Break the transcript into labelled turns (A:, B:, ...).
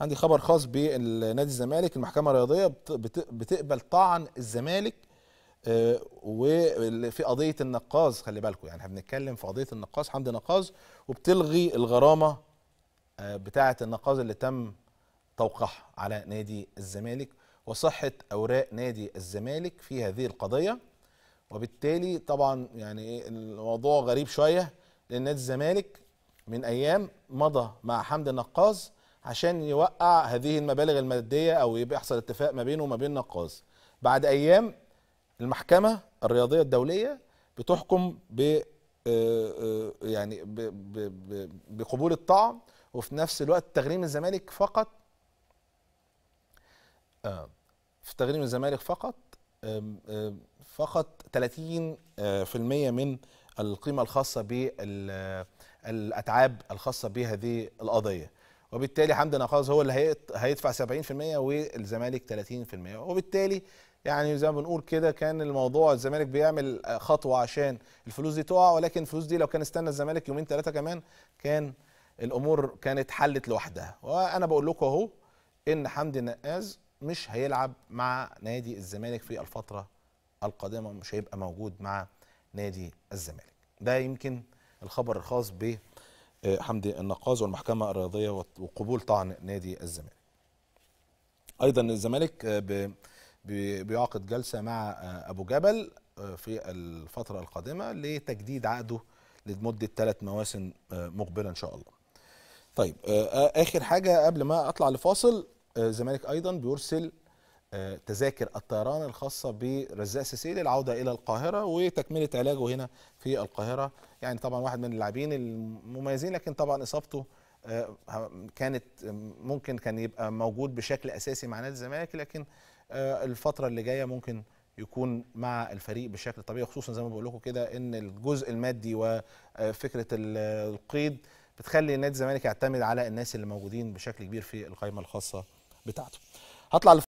A: عندي خبر خاص بنادي الزمالك المحكمه الرياضيه بتقبل طعن الزمالك آه، وفي قضيه النقاز خلي بالكم يعني احنا بنتكلم في قضيه النقاز حمدي نقاز وبتلغي الغرامه آه، بتاعه النقاز اللي تم توقيعها على نادي الزمالك وصحه اوراق نادي الزمالك في هذه القضيه وبالتالي طبعا يعني إيه، الموضوع غريب شويه لان نادي الزمالك من ايام مضى مع حمدي نقاز عشان يوقع هذه المبالغ الماديه او يحصل اتفاق ما بينه وما بين نقاز بعد ايام المحكمه الرياضيه الدوليه بتحكم ب آه، آه، يعني بقبول الطعن وفي نفس الوقت تغريم الزمالك فقط آه، في تغريم الزمالك فقط فقط 30% من القيمه الخاصه بالاتعاب الخاصه بهذه القضيه وبالتالي حمد نقاز هو اللي هيدفع 70% والزمالك 30% وبالتالي يعني زي ما بنقول كده كان الموضوع الزمالك بيعمل خطوه عشان الفلوس دي تقع ولكن الفلوس دي لو كان استنى الزمالك يومين ثلاثه كمان كان الامور كانت حلت لوحدها وانا بقول لكم اهو ان حمدي النقاز مش هيلعب مع نادي الزمالك في الفتره القادمه مش هيبقى موجود مع نادي الزمالك ده يمكن الخبر الخاص به آه، حمدي النقاز والمحكمة الرياضية وقبول طعن نادي الزمالك أيضا الزمالك آه، بيعقد جلسة مع آه، أبو جبل في الفترة القادمة لتجديد عقده لمدة ثلاث مواسم مقبلة إن شاء الله طيب آخر حاجة قبل ما أطلع لفاصل الزمالك أيضا بيرسل آه، تذاكر الطيران الخاصة برزاق سيسيلي العودة إلى القاهرة وتكملة علاجه هنا في القاهرة يعني طبعا واحد من اللاعبين المميزين لكن طبعا إصابته آه، كانت ممكن كان يبقى موجود بشكل أساسي مع نادي الزمالك لكن آه، الفترة اللي جاية ممكن يكون مع الفريق بشكل طبيعي خصوصا زي ما بقول لكم كده ان الجزء المادي وفكره القيد بتخلي نادي الزمالك يعتمد على الناس اللي موجودين بشكل كبير في القائمه الخاصه بتاعته. هطلع